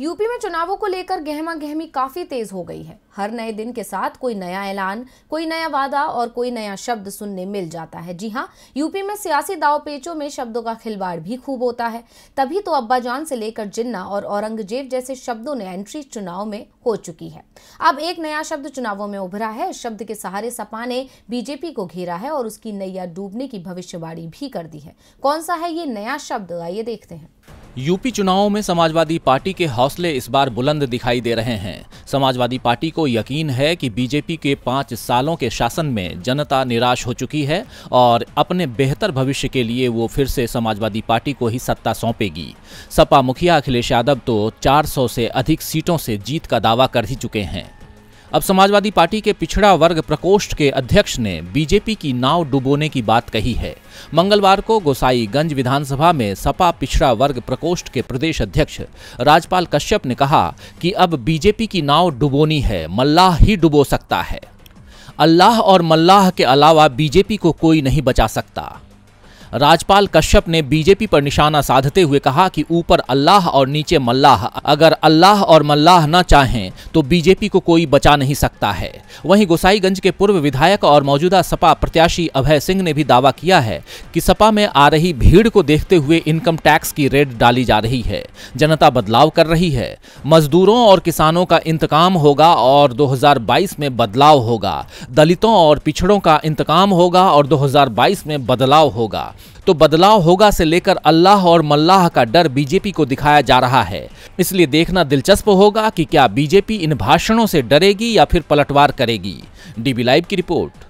UP में चुनावों को लेकर गहमा गहमी काफी तेज हो गई है हर नए दिन के साथ कोई नया ऐलान कोई नया वादा और कोई नया शब्द सुनने मिल जाता है जी हाँ यूपी में सियासी दाव पेचों में शब्दों का खिलवाड़ भी खूब होता है तभी तो अब्बा जान से लेकर जिन्ना और औरंगजेब जैसे शब्दों ने एंट्री चुनाव में हो चुकी है अब एक नया शब्द चुनावों में उभरा है शब्द के सहारे सपा ने बीजेपी को घेरा है और उसकी नैया डूबने की भविष्यवाणी भी कर दी है कौन सा है ये नया शब्द आइए देखते हैं यूपी चुनावों में समाजवादी पार्टी के हौसले इस बार बुलंद दिखाई दे रहे हैं समाजवादी पार्टी को यकीन है कि बीजेपी के पाँच सालों के शासन में जनता निराश हो चुकी है और अपने बेहतर भविष्य के लिए वो फिर से समाजवादी पार्टी को ही सत्ता सौंपेगी सपा मुखिया अखिलेश यादव तो 400 से अधिक सीटों से जीत का दावा कर ही चुके हैं अब समाजवादी पार्टी के पिछड़ा वर्ग प्रकोष्ठ के अध्यक्ष ने बीजेपी की नाव डुबोने की बात कही है मंगलवार को गोसाईगंज विधानसभा में सपा पिछड़ा वर्ग प्रकोष्ठ के प्रदेश अध्यक्ष राजपाल कश्यप ने कहा कि अब बीजेपी की नाव डुबोनी है मल्लाह ही डुबो सकता है अल्लाह और मल्लाह के अलावा बीजेपी को कोई नहीं बचा सकता राजपाल कश्यप ने बीजेपी पर निशाना साधते हुए कहा कि ऊपर अल्लाह और नीचे मल्लाह अगर अल्लाह और मल्लाह न चाहें तो बीजेपी को कोई बचा नहीं सकता है वहीं गोसाईगंज के पूर्व विधायक और मौजूदा सपा प्रत्याशी अभय सिंह ने भी दावा किया है कि सपा में आ रही भीड़ को देखते हुए इनकम टैक्स की रेड डाली जा रही है जनता बदलाव कर रही है मजदूरों और किसानों का इंतकाम होगा और 2022 में बदलाव होगा दलितों और पिछड़ों का इंतकाम होगा और 2022 में बदलाव होगा तो बदलाव होगा से लेकर अल्लाह और मल्लाह का डर बीजेपी को दिखाया जा रहा है इसलिए देखना दिलचस्प होगा कि क्या बीजेपी इन भाषणों से डरेगी या फिर पलटवार करेगी डीबी लाइव की रिपोर्ट